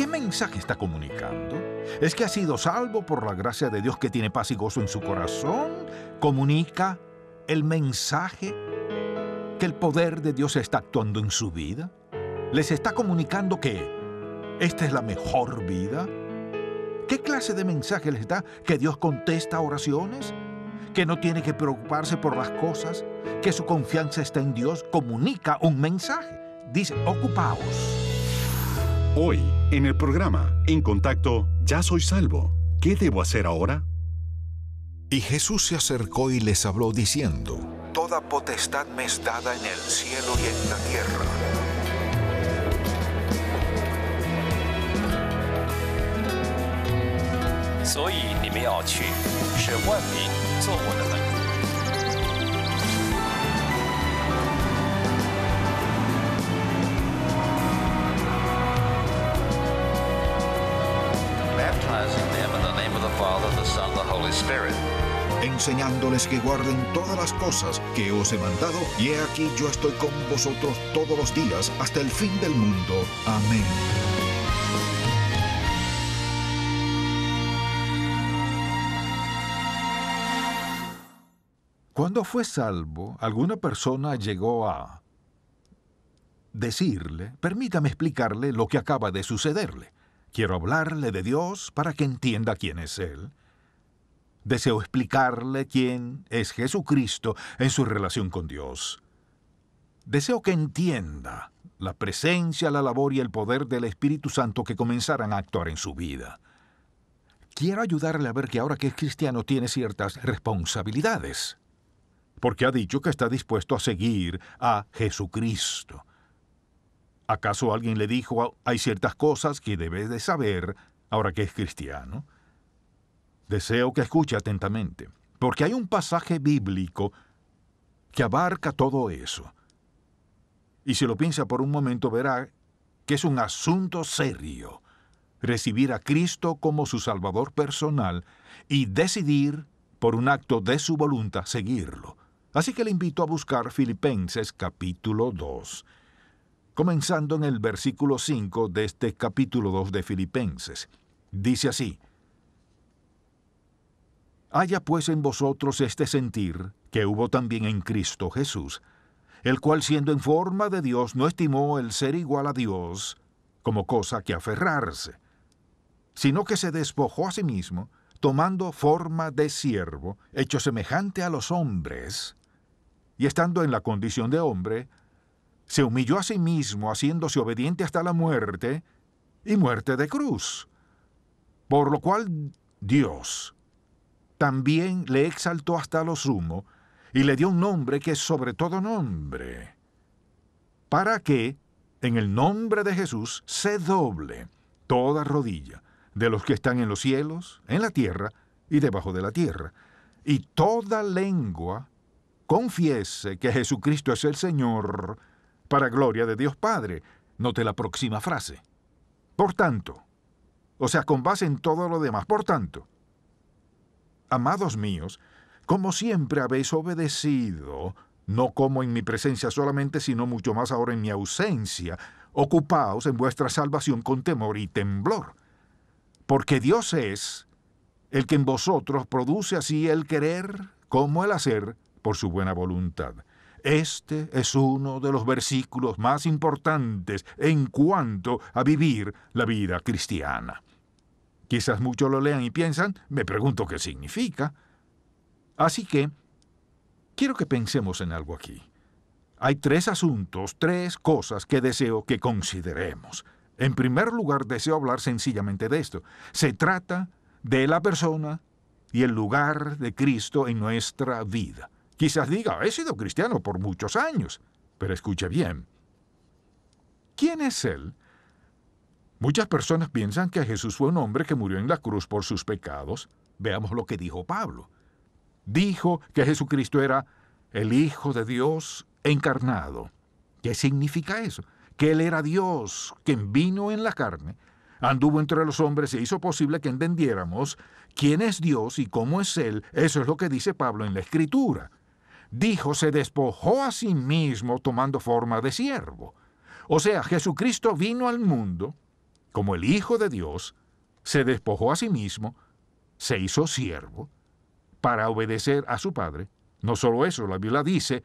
¿Qué mensaje está comunicando? ¿Es que ha sido salvo por la gracia de Dios que tiene paz y gozo en su corazón? ¿Comunica el mensaje que el poder de Dios está actuando en su vida? ¿Les está comunicando que esta es la mejor vida? ¿Qué clase de mensaje les da que Dios contesta oraciones? ¿Que no tiene que preocuparse por las cosas? ¿Que su confianza está en Dios? Comunica un mensaje. Dice, ocupaos Hoy, en el programa En Contacto, Ya Soy Salvo. ¿Qué debo hacer ahora? Y Jesús se acercó y les habló diciendo, Toda potestad me es dada en el cielo y en la tierra. enseñándoles que guarden todas las cosas que os he mandado, y he aquí yo estoy con vosotros todos los días hasta el fin del mundo. Amén. Cuando fue salvo, alguna persona llegó a decirle, permítame explicarle lo que acaba de sucederle. Quiero hablarle de Dios para que entienda quién es Él Deseo explicarle quién es Jesucristo en su relación con Dios. Deseo que entienda la presencia, la labor y el poder del Espíritu Santo que comenzarán a actuar en su vida. Quiero ayudarle a ver que ahora que es cristiano tiene ciertas responsabilidades, porque ha dicho que está dispuesto a seguir a Jesucristo. ¿Acaso alguien le dijo, hay ciertas cosas que debes de saber ahora que es cristiano? Deseo que escuche atentamente, porque hay un pasaje bíblico que abarca todo eso. Y si lo piensa por un momento verá que es un asunto serio recibir a Cristo como su Salvador personal y decidir, por un acto de su voluntad, seguirlo. Así que le invito a buscar Filipenses capítulo 2, comenzando en el versículo 5 de este capítulo 2 de Filipenses. Dice así, Haya pues en vosotros este sentir que hubo también en Cristo Jesús, el cual siendo en forma de Dios no estimó el ser igual a Dios como cosa que aferrarse, sino que se despojó a sí mismo, tomando forma de siervo, hecho semejante a los hombres, y estando en la condición de hombre, se humilló a sí mismo, haciéndose obediente hasta la muerte, y muerte de cruz, por lo cual Dios también le exaltó hasta lo sumo y le dio un nombre que es sobre todo nombre, para que, en el nombre de Jesús, se doble toda rodilla de los que están en los cielos, en la tierra y debajo de la tierra, y toda lengua confiese que Jesucristo es el Señor, para gloria de Dios Padre. Note la próxima frase. Por tanto, o sea, con base en todo lo demás, por tanto, Amados míos, como siempre habéis obedecido, no como en mi presencia solamente, sino mucho más ahora en mi ausencia, ocupaos en vuestra salvación con temor y temblor. Porque Dios es el que en vosotros produce así el querer como el hacer por su buena voluntad. Este es uno de los versículos más importantes en cuanto a vivir la vida cristiana. Quizás muchos lo lean y piensan, me pregunto qué significa. Así que, quiero que pensemos en algo aquí. Hay tres asuntos, tres cosas que deseo que consideremos. En primer lugar, deseo hablar sencillamente de esto. Se trata de la persona y el lugar de Cristo en nuestra vida. Quizás diga, he sido cristiano por muchos años, pero escuche bien. ¿Quién es Él Muchas personas piensan que Jesús fue un hombre que murió en la cruz por sus pecados. Veamos lo que dijo Pablo. Dijo que Jesucristo era el Hijo de Dios encarnado. ¿Qué significa eso? Que Él era Dios, quien vino en la carne, anduvo entre los hombres e hizo posible que entendiéramos quién es Dios y cómo es Él. Eso es lo que dice Pablo en la Escritura. Dijo, se despojó a sí mismo tomando forma de siervo. O sea, Jesucristo vino al mundo, como el Hijo de Dios, se despojó a sí mismo, se hizo siervo, para obedecer a su Padre. No solo eso, la Biblia dice,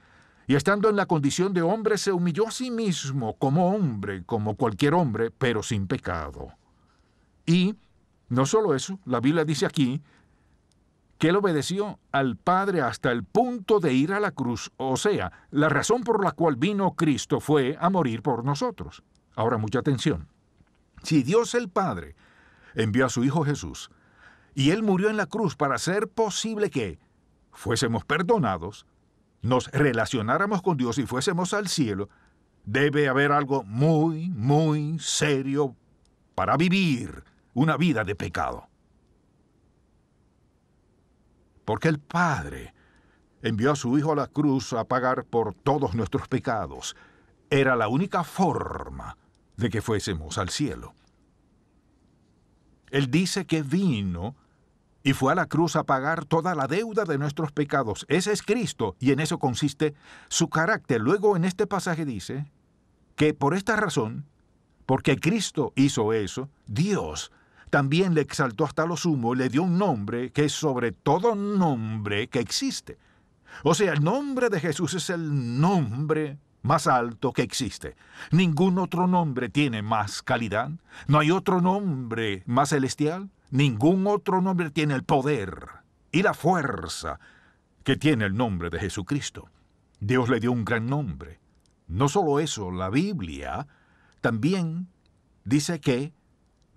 y estando en la condición de hombre, se humilló a sí mismo como hombre, como cualquier hombre, pero sin pecado. Y no solo eso, la Biblia dice aquí que él obedeció al Padre hasta el punto de ir a la cruz, o sea, la razón por la cual vino Cristo fue a morir por nosotros. Ahora mucha atención. Si Dios el Padre envió a su Hijo Jesús y Él murió en la cruz para hacer posible que fuésemos perdonados, nos relacionáramos con Dios y fuésemos al cielo, debe haber algo muy, muy serio para vivir una vida de pecado. Porque el Padre envió a su Hijo a la cruz a pagar por todos nuestros pecados. Era la única forma de que fuésemos al cielo. Él dice que vino y fue a la cruz a pagar toda la deuda de nuestros pecados. Ese es Cristo y en eso consiste su carácter. Luego en este pasaje dice que por esta razón, porque Cristo hizo eso, Dios también le exaltó hasta lo sumo y le dio un nombre que es sobre todo nombre que existe. O sea, el nombre de Jesús es el nombre más alto que existe. Ningún otro nombre tiene más calidad. No hay otro nombre más celestial. Ningún otro nombre tiene el poder y la fuerza que tiene el nombre de Jesucristo. Dios le dio un gran nombre. No solo eso, la Biblia también dice que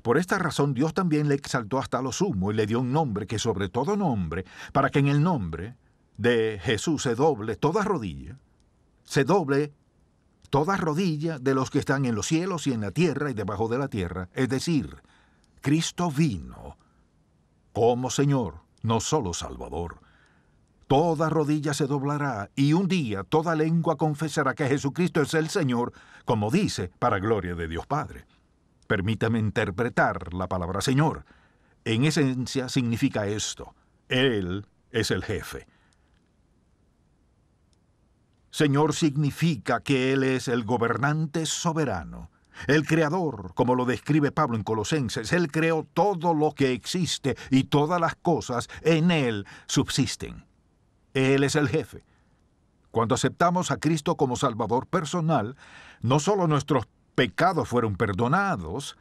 por esta razón Dios también le exaltó hasta lo sumo y le dio un nombre que sobre todo nombre, para que en el nombre de Jesús se doble toda rodilla, se doble toda rodilla de los que están en los cielos y en la tierra y debajo de la tierra. Es decir, Cristo vino como Señor, no solo Salvador. Toda rodilla se doblará y un día toda lengua confesará que Jesucristo es el Señor, como dice, para gloria de Dios Padre. Permítame interpretar la palabra Señor. En esencia significa esto. Él es el jefe. Señor significa que Él es el gobernante soberano, el creador, como lo describe Pablo en Colosenses. Él creó todo lo que existe y todas las cosas en Él subsisten. Él es el jefe. Cuando aceptamos a Cristo como Salvador personal, no solo nuestros pecados fueron perdonados,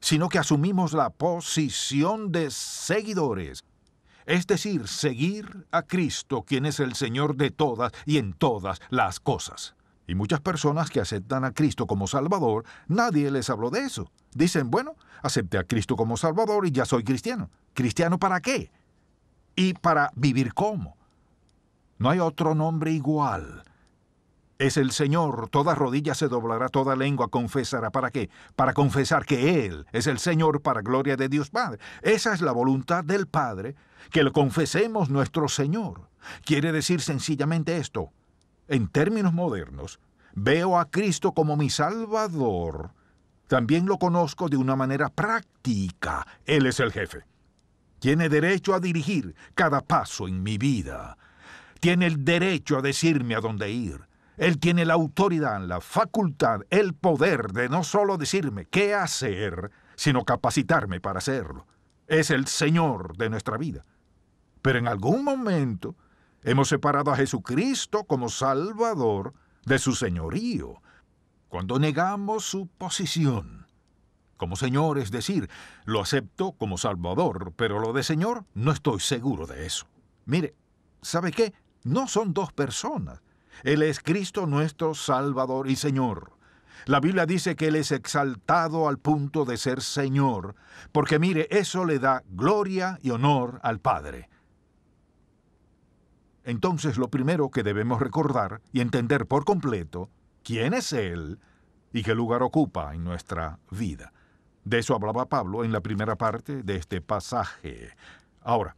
sino que asumimos la posición de seguidores, es decir, seguir a Cristo, quien es el Señor de todas y en todas las cosas. Y muchas personas que aceptan a Cristo como Salvador, nadie les habló de eso. Dicen, bueno, acepté a Cristo como Salvador y ya soy cristiano. ¿Cristiano para qué? ¿Y para vivir cómo? No hay otro nombre igual es el Señor. Toda rodilla se doblará, toda lengua confesará. ¿Para qué? Para confesar que Él es el Señor para gloria de Dios Padre. Esa es la voluntad del Padre, que lo confesemos nuestro Señor. Quiere decir sencillamente esto. En términos modernos, veo a Cristo como mi Salvador. También lo conozco de una manera práctica. Él es el jefe. Tiene derecho a dirigir cada paso en mi vida. Tiene el derecho a decirme a dónde ir él tiene la autoridad, la facultad, el poder de no solo decirme qué hacer, sino capacitarme para hacerlo. Es el Señor de nuestra vida. Pero en algún momento hemos separado a Jesucristo como Salvador de su señorío, cuando negamos su posición como Señor, es decir, lo acepto como Salvador, pero lo de Señor no estoy seguro de eso. Mire, ¿sabe qué? No son dos personas, él es Cristo nuestro Salvador y Señor. La Biblia dice que Él es exaltado al punto de ser Señor, porque mire, eso le da gloria y honor al Padre. Entonces lo primero que debemos recordar y entender por completo, quién es Él y qué lugar ocupa en nuestra vida. De eso hablaba Pablo en la primera parte de este pasaje. Ahora,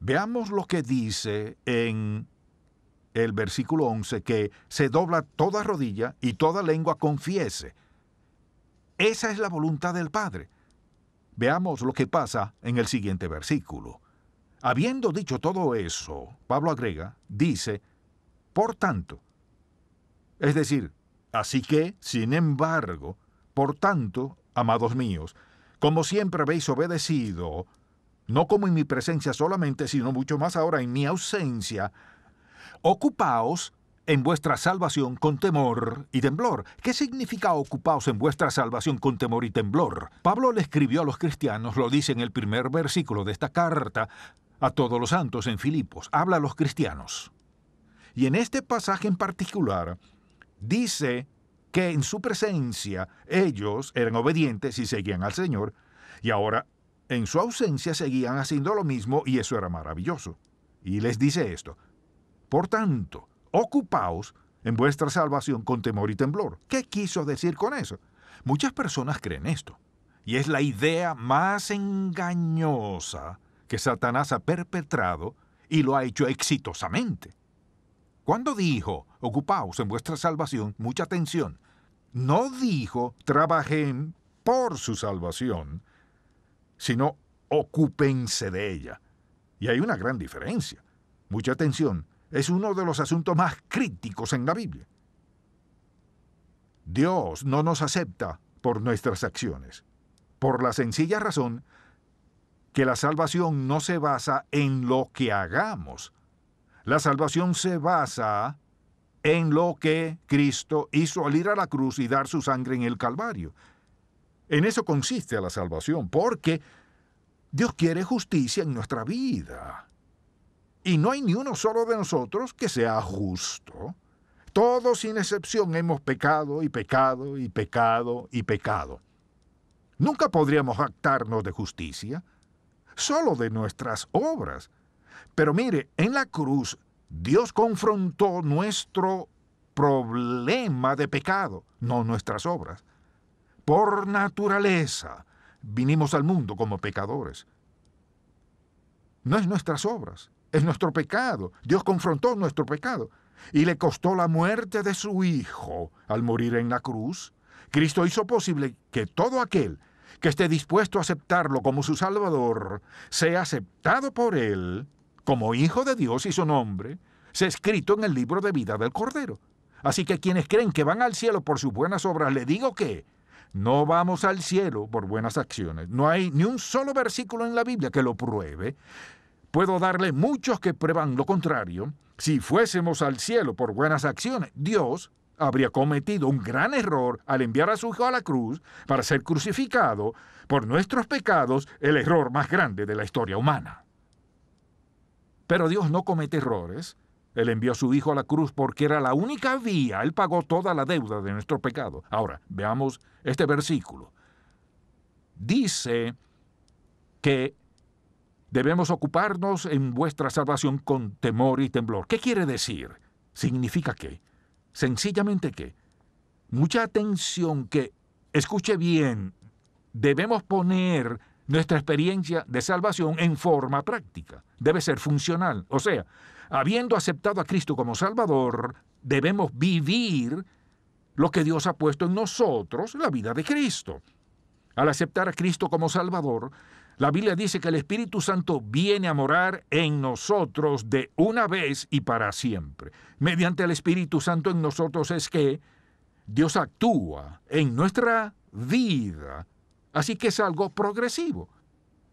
veamos lo que dice en el versículo 11, que se dobla toda rodilla y toda lengua confiese. Esa es la voluntad del Padre. Veamos lo que pasa en el siguiente versículo. Habiendo dicho todo eso, Pablo agrega, dice, por tanto. Es decir, así que, sin embargo, por tanto, amados míos, como siempre habéis obedecido, no como en mi presencia solamente, sino mucho más ahora en mi ausencia, Ocupaos en vuestra salvación con temor y temblor. ¿Qué significa ocupaos en vuestra salvación con temor y temblor? Pablo le escribió a los cristianos, lo dice en el primer versículo de esta carta, a todos los santos en Filipos, habla a los cristianos. Y en este pasaje en particular, dice que en su presencia ellos eran obedientes y seguían al Señor, y ahora en su ausencia seguían haciendo lo mismo y eso era maravilloso. Y les dice esto, por tanto, ocupaos en vuestra salvación con temor y temblor. ¿Qué quiso decir con eso? Muchas personas creen esto, y es la idea más engañosa que Satanás ha perpetrado y lo ha hecho exitosamente. Cuando dijo, ocupaos en vuestra salvación, mucha atención, no dijo, trabajen por su salvación, sino ocúpense de ella. Y hay una gran diferencia. Mucha atención es uno de los asuntos más críticos en la Biblia. Dios no nos acepta por nuestras acciones, por la sencilla razón que la salvación no se basa en lo que hagamos. La salvación se basa en lo que Cristo hizo al ir a la cruz y dar su sangre en el Calvario. En eso consiste la salvación, porque Dios quiere justicia en nuestra vida. Y no hay ni uno solo de nosotros que sea justo. Todos sin excepción hemos pecado y pecado y pecado y pecado. Nunca podríamos actarnos de justicia, solo de nuestras obras. Pero mire, en la cruz Dios confrontó nuestro problema de pecado, no nuestras obras. Por naturaleza vinimos al mundo como pecadores. No es nuestras obras, es nuestro pecado. Dios confrontó nuestro pecado. Y le costó la muerte de su Hijo al morir en la cruz. Cristo hizo posible que todo aquel que esté dispuesto a aceptarlo como su Salvador sea aceptado por Él como Hijo de Dios y su nombre se escrito en el libro de vida del Cordero. Así que quienes creen que van al cielo por sus buenas obras, le digo que no vamos al cielo por buenas acciones. No hay ni un solo versículo en la Biblia que lo pruebe. Puedo darle muchos que prueban lo contrario. Si fuésemos al cielo por buenas acciones, Dios habría cometido un gran error al enviar a su Hijo a la cruz para ser crucificado por nuestros pecados, el error más grande de la historia humana. Pero Dios no comete errores. Él envió a su Hijo a la cruz porque era la única vía. Él pagó toda la deuda de nuestro pecado. Ahora, veamos este versículo. Dice que Debemos ocuparnos en vuestra salvación con temor y temblor. ¿Qué quiere decir? Significa que, sencillamente que, mucha atención que, escuche bien, debemos poner nuestra experiencia de salvación en forma práctica. Debe ser funcional. O sea, habiendo aceptado a Cristo como Salvador, debemos vivir lo que Dios ha puesto en nosotros, la vida de Cristo. Al aceptar a Cristo como Salvador, la Biblia dice que el Espíritu Santo viene a morar en nosotros de una vez y para siempre. Mediante el Espíritu Santo en nosotros es que Dios actúa en nuestra vida. Así que es algo progresivo.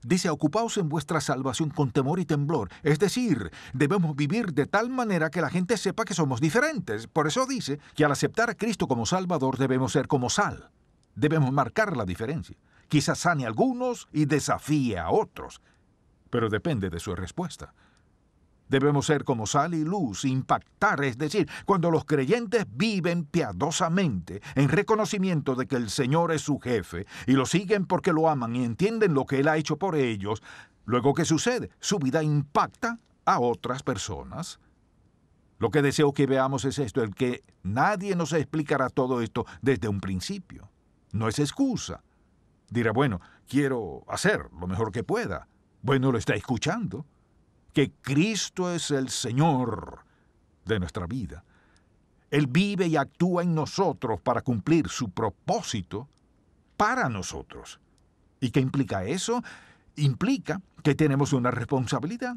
Dice, ocupaos en vuestra salvación con temor y temblor. Es decir, debemos vivir de tal manera que la gente sepa que somos diferentes. Por eso dice que al aceptar a Cristo como Salvador debemos ser como sal. Debemos marcar la diferencia. Quizás sane a algunos y desafíe a otros, pero depende de su respuesta. Debemos ser como sal y luz, impactar, es decir, cuando los creyentes viven piadosamente en reconocimiento de que el Señor es su jefe y lo siguen porque lo aman y entienden lo que Él ha hecho por ellos, luego ¿qué sucede, su vida impacta a otras personas. Lo que deseo que veamos es esto, el que nadie nos explicará todo esto desde un principio. No es excusa, Dirá, bueno, quiero hacer lo mejor que pueda. Bueno, lo está escuchando. Que Cristo es el Señor de nuestra vida. Él vive y actúa en nosotros para cumplir su propósito para nosotros. ¿Y qué implica eso? Implica que tenemos una responsabilidad.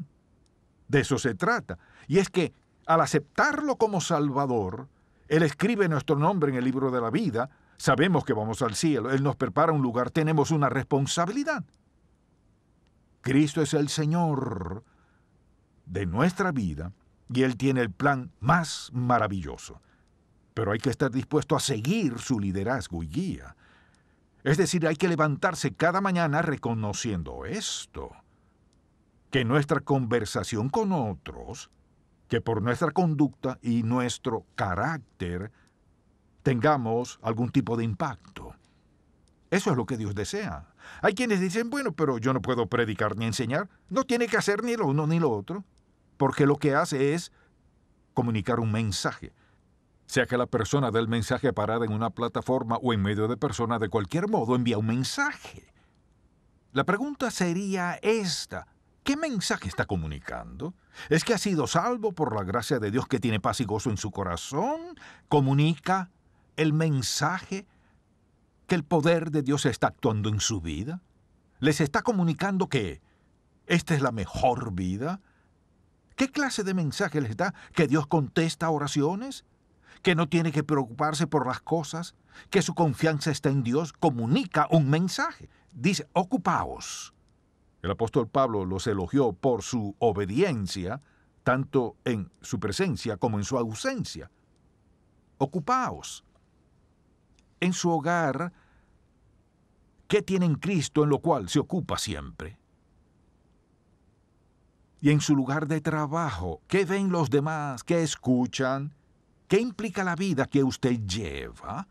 De eso se trata. Y es que al aceptarlo como Salvador, Él escribe nuestro nombre en el libro de la vida Sabemos que vamos al cielo, Él nos prepara un lugar, tenemos una responsabilidad. Cristo es el Señor de nuestra vida y Él tiene el plan más maravilloso. Pero hay que estar dispuesto a seguir su liderazgo y guía. Es decir, hay que levantarse cada mañana reconociendo esto, que nuestra conversación con otros, que por nuestra conducta y nuestro carácter tengamos algún tipo de impacto. Eso es lo que Dios desea. Hay quienes dicen, bueno, pero yo no puedo predicar ni enseñar. No tiene que hacer ni lo uno ni lo otro, porque lo que hace es comunicar un mensaje. Sea que la persona del mensaje parada en una plataforma o en medio de persona, de cualquier modo envía un mensaje. La pregunta sería esta. ¿Qué mensaje está comunicando? ¿Es que ha sido salvo por la gracia de Dios que tiene paz y gozo en su corazón? ¿Comunica el mensaje que el poder de Dios está actuando en su vida? ¿Les está comunicando que esta es la mejor vida? ¿Qué clase de mensaje les da? ¿Que Dios contesta oraciones? ¿Que no tiene que preocuparse por las cosas? ¿Que su confianza está en Dios? Comunica un mensaje. Dice, ocupaos. El apóstol Pablo los elogió por su obediencia, tanto en su presencia como en su ausencia. Ocupaos en su hogar, ¿qué tiene Cristo en lo cual se ocupa siempre? Y en su lugar de trabajo, ¿qué ven los demás? ¿Qué escuchan? ¿Qué implica la vida que usted lleva?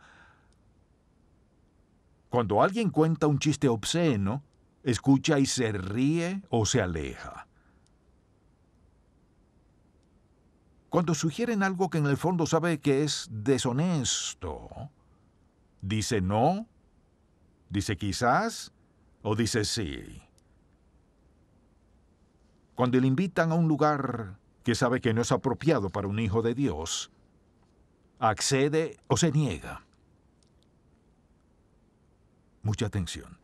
Cuando alguien cuenta un chiste obsceno, escucha y se ríe o se aleja. Cuando sugieren algo que en el fondo sabe que es deshonesto, ¿Dice no? ¿Dice quizás? ¿O dice sí? Cuando le invitan a un lugar que sabe que no es apropiado para un hijo de Dios, accede o se niega. Mucha atención.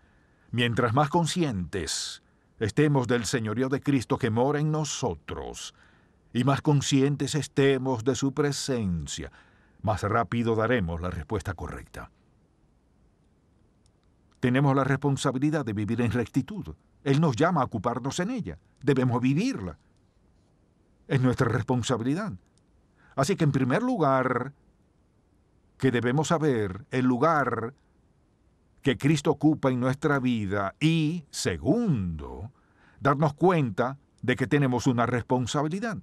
Mientras más conscientes estemos del señorío de Cristo que mora en nosotros, y más conscientes estemos de su presencia, más rápido daremos la respuesta correcta. Tenemos la responsabilidad de vivir en rectitud. Él nos llama a ocuparnos en ella. Debemos vivirla. Es nuestra responsabilidad. Así que en primer lugar, que debemos saber el lugar que Cristo ocupa en nuestra vida y, segundo, darnos cuenta de que tenemos una responsabilidad.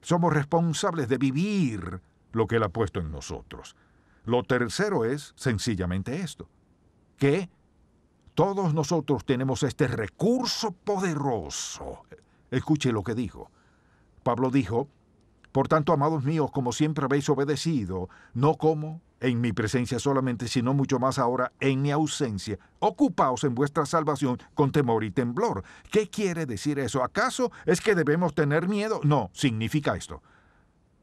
Somos responsables de vivir lo que Él ha puesto en nosotros. Lo tercero es sencillamente esto que todos nosotros tenemos este recurso poderoso. Escuche lo que dijo. Pablo dijo, por tanto, amados míos, como siempre habéis obedecido, no como en mi presencia solamente, sino mucho más ahora en mi ausencia, ocupaos en vuestra salvación con temor y temblor. ¿Qué quiere decir eso? ¿Acaso es que debemos tener miedo? No, significa esto.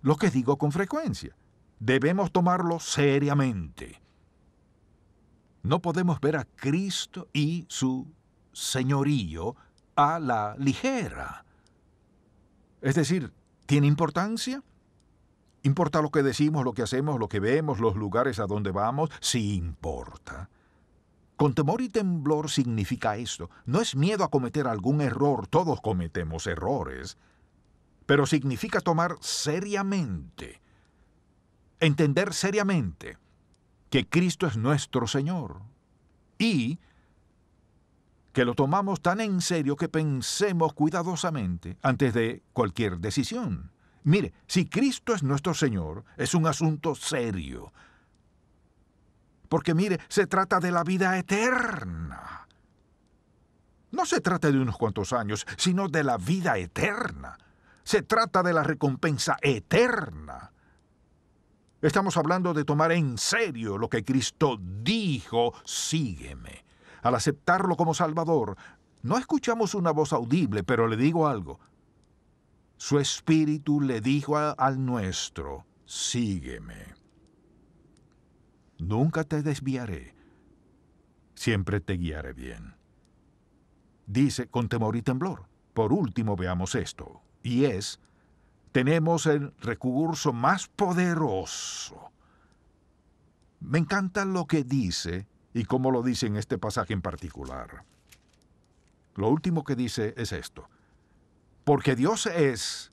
Lo que digo con frecuencia, debemos tomarlo seriamente. No podemos ver a Cristo y su señorío a la ligera. Es decir, ¿tiene importancia? ¿Importa lo que decimos, lo que hacemos, lo que vemos, los lugares a donde vamos? Sí importa. Con temor y temblor significa esto. No es miedo a cometer algún error, todos cometemos errores, pero significa tomar seriamente, entender seriamente que Cristo es nuestro Señor y que lo tomamos tan en serio que pensemos cuidadosamente antes de cualquier decisión. Mire, si Cristo es nuestro Señor, es un asunto serio. Porque mire, se trata de la vida eterna. No se trata de unos cuantos años, sino de la vida eterna. Se trata de la recompensa eterna. Estamos hablando de tomar en serio lo que Cristo dijo, sígueme. Al aceptarlo como Salvador, no escuchamos una voz audible, pero le digo algo. Su espíritu le dijo al nuestro, sígueme. Nunca te desviaré, siempre te guiaré bien. Dice con temor y temblor. Por último veamos esto, y es, tenemos el recurso más poderoso. Me encanta lo que dice y cómo lo dice en este pasaje en particular. Lo último que dice es esto. Porque Dios es,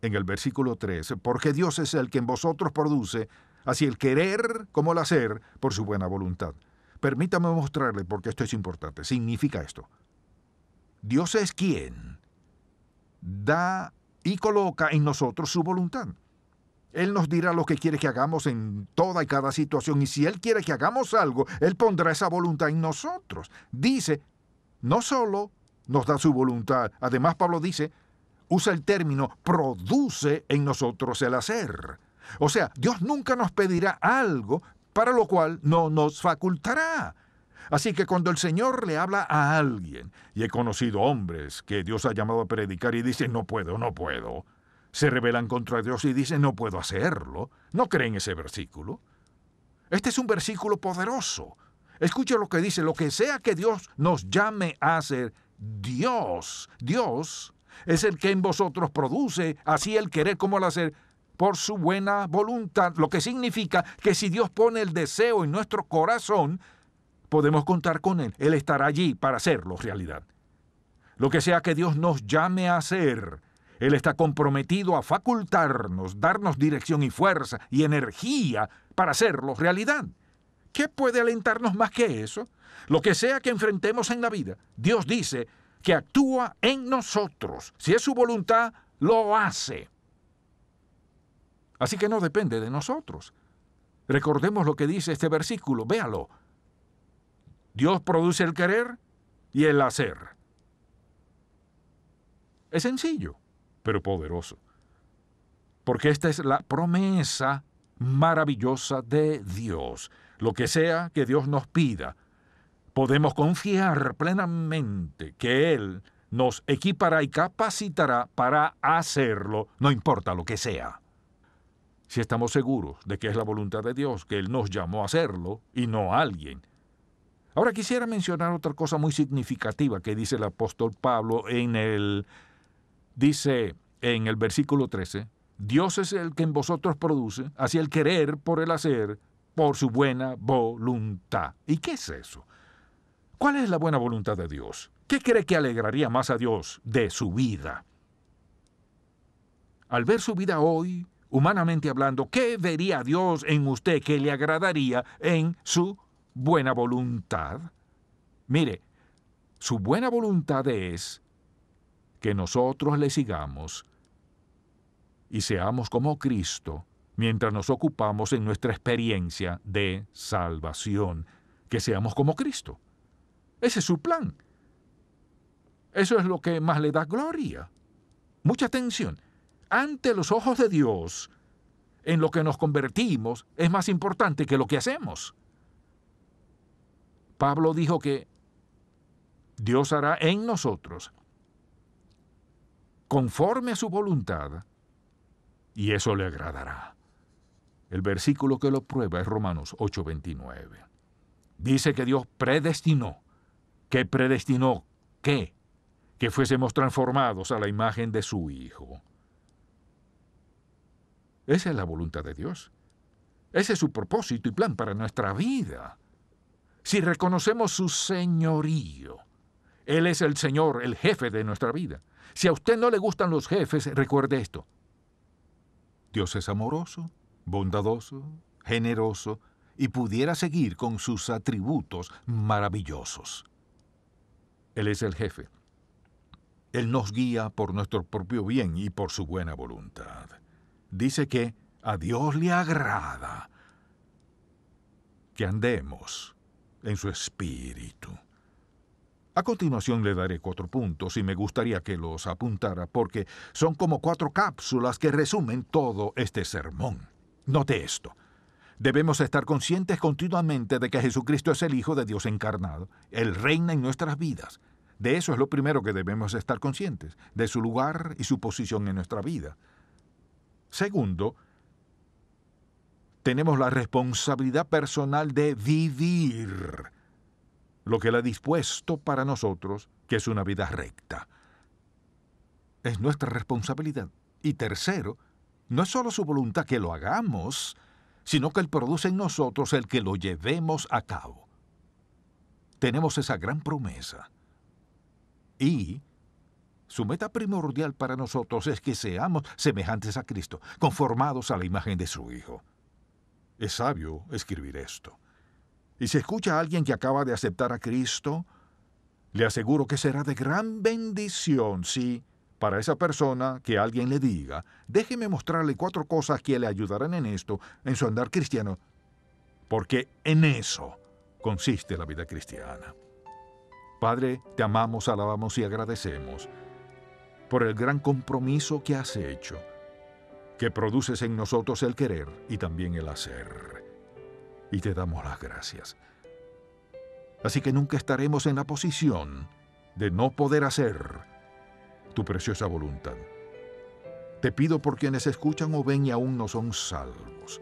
en el versículo 3, porque Dios es el que en vosotros produce, así el querer como el hacer, por su buena voluntad. Permítame mostrarle, porque esto es importante, significa esto. Dios es quien da y coloca en nosotros su voluntad. Él nos dirá lo que quiere que hagamos en toda y cada situación y si Él quiere que hagamos algo, Él pondrá esa voluntad en nosotros. Dice, no solo nos da su voluntad, además Pablo dice, usa el término produce en nosotros el hacer. O sea, Dios nunca nos pedirá algo para lo cual no nos facultará. Así que cuando el Señor le habla a alguien, y he conocido hombres que Dios ha llamado a predicar y dicen, no puedo, no puedo, se rebelan contra Dios y dicen, no puedo hacerlo, no creen ese versículo. Este es un versículo poderoso. Escucha lo que dice, lo que sea que Dios nos llame a hacer, Dios, Dios es el que en vosotros produce así el querer como el hacer por su buena voluntad, lo que significa que si Dios pone el deseo en nuestro corazón, Podemos contar con Él. Él estará allí para hacerlo realidad. Lo que sea que Dios nos llame a hacer, Él está comprometido a facultarnos, darnos dirección y fuerza y energía para hacerlo realidad. ¿Qué puede alentarnos más que eso? Lo que sea que enfrentemos en la vida, Dios dice que actúa en nosotros. Si es su voluntad, lo hace. Así que no depende de nosotros. Recordemos lo que dice este versículo, véalo. Dios produce el querer y el hacer. Es sencillo, pero poderoso. Porque esta es la promesa maravillosa de Dios. Lo que sea que Dios nos pida, podemos confiar plenamente que Él nos equipará y capacitará para hacerlo, no importa lo que sea. Si estamos seguros de que es la voluntad de Dios, que Él nos llamó a hacerlo y no a alguien, Ahora quisiera mencionar otra cosa muy significativa que dice el apóstol Pablo en el, dice en el versículo 13, Dios es el que en vosotros produce hacia el querer por el hacer, por su buena voluntad. ¿Y qué es eso? ¿Cuál es la buena voluntad de Dios? ¿Qué cree que alegraría más a Dios de su vida? Al ver su vida hoy, humanamente hablando, ¿qué vería Dios en usted que le agradaría en su buena voluntad? Mire, su buena voluntad es que nosotros le sigamos y seamos como Cristo mientras nos ocupamos en nuestra experiencia de salvación, que seamos como Cristo. Ese es su plan. Eso es lo que más le da gloria. Mucha atención. Ante los ojos de Dios, en lo que nos convertimos es más importante que lo que hacemos. Pablo dijo que Dios hará en nosotros conforme a su voluntad y eso le agradará. El versículo que lo prueba es Romanos 8:29. Dice que Dios predestinó. que predestinó? ¿Qué? Que fuésemos transformados a la imagen de su Hijo. Esa es la voluntad de Dios. Ese es su propósito y plan para nuestra vida si reconocemos su señorío, Él es el Señor, el jefe de nuestra vida. Si a usted no le gustan los jefes, recuerde esto. Dios es amoroso, bondadoso, generoso, y pudiera seguir con sus atributos maravillosos. Él es el jefe. Él nos guía por nuestro propio bien y por su buena voluntad. Dice que a Dios le agrada que andemos en su espíritu. A continuación le daré cuatro puntos y me gustaría que los apuntara porque son como cuatro cápsulas que resumen todo este sermón. Note esto. Debemos estar conscientes continuamente de que Jesucristo es el Hijo de Dios encarnado. Él reina en nuestras vidas. De eso es lo primero que debemos estar conscientes, de su lugar y su posición en nuestra vida. Segundo, tenemos la responsabilidad personal de vivir lo que Él ha dispuesto para nosotros, que es una vida recta. Es nuestra responsabilidad. Y tercero, no es solo su voluntad que lo hagamos, sino que Él produce en nosotros el que lo llevemos a cabo. Tenemos esa gran promesa. Y su meta primordial para nosotros es que seamos semejantes a Cristo, conformados a la imagen de su Hijo. Es sabio escribir esto. Y si escucha a alguien que acaba de aceptar a Cristo, le aseguro que será de gran bendición si, para esa persona, que alguien le diga, déjeme mostrarle cuatro cosas que le ayudarán en esto, en su andar cristiano, porque en eso consiste la vida cristiana. Padre, te amamos, alabamos y agradecemos por el gran compromiso que has hecho que produces en nosotros el querer y también el hacer. Y te damos las gracias. Así que nunca estaremos en la posición de no poder hacer tu preciosa voluntad. Te pido por quienes escuchan o ven y aún no son salvos.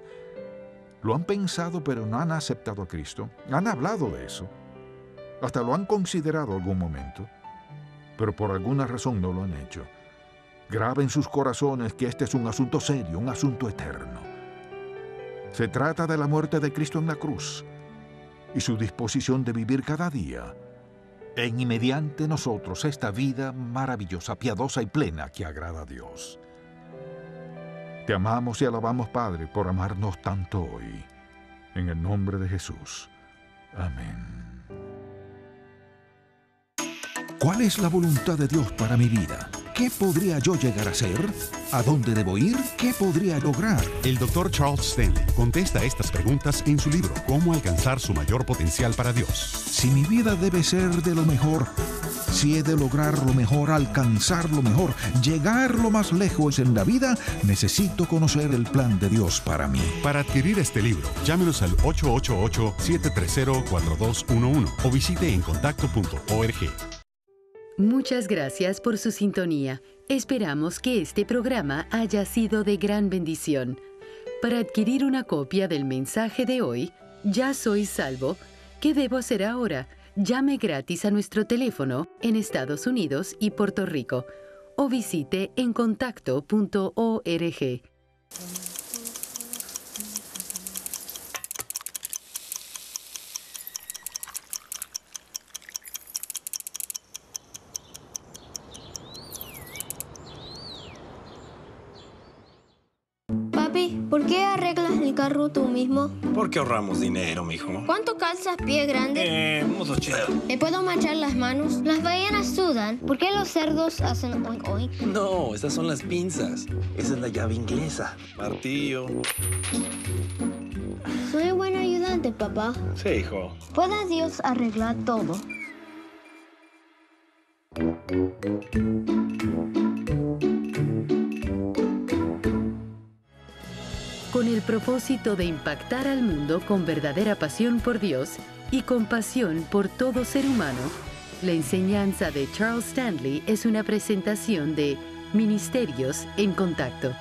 Lo han pensado pero no han aceptado a Cristo. Han hablado de eso. Hasta lo han considerado algún momento. Pero por alguna razón no lo han hecho. Graba en sus corazones que este es un asunto serio, un asunto eterno. Se trata de la muerte de Cristo en la cruz y su disposición de vivir cada día en y mediante nosotros esta vida maravillosa, piadosa y plena que agrada a Dios. Te amamos y alabamos, Padre, por amarnos tanto hoy. En el nombre de Jesús. Amén. ¿Cuál es la voluntad de Dios para mi vida? ¿Qué podría yo llegar a ser? ¿A dónde debo ir? ¿Qué podría lograr? El doctor Charles Stanley contesta estas preguntas en su libro Cómo alcanzar su mayor potencial para Dios. Si mi vida debe ser de lo mejor, si he de lograr lo mejor, alcanzar lo mejor, llegar lo más lejos en la vida, necesito conocer el plan de Dios para mí. Para adquirir este libro, llámenos al 888-730-4211 o visite en encontacto.org. Muchas gracias por su sintonía. Esperamos que este programa haya sido de gran bendición. Para adquirir una copia del mensaje de hoy, Ya soy salvo, ¿qué debo hacer ahora? Llame gratis a nuestro teléfono en Estados Unidos y Puerto Rico o visite encontacto.org. ¿por qué arreglas el carro tú mismo? Porque ahorramos dinero, mijo. ¿Cuánto calzas pie grande? Eh, mucho 80. ¿Me puedo manchar las manos? Las ballenas sudan. ¿Por qué los cerdos hacen oink oink? No, esas son las pinzas. Esa es la llave inglesa. Martillo. Soy buen ayudante, papá. Sí, hijo. ¿Pueda Dios arreglar todo? con el propósito de impactar al mundo con verdadera pasión por Dios y compasión por todo ser humano, la enseñanza de Charles Stanley es una presentación de Ministerios en Contacto.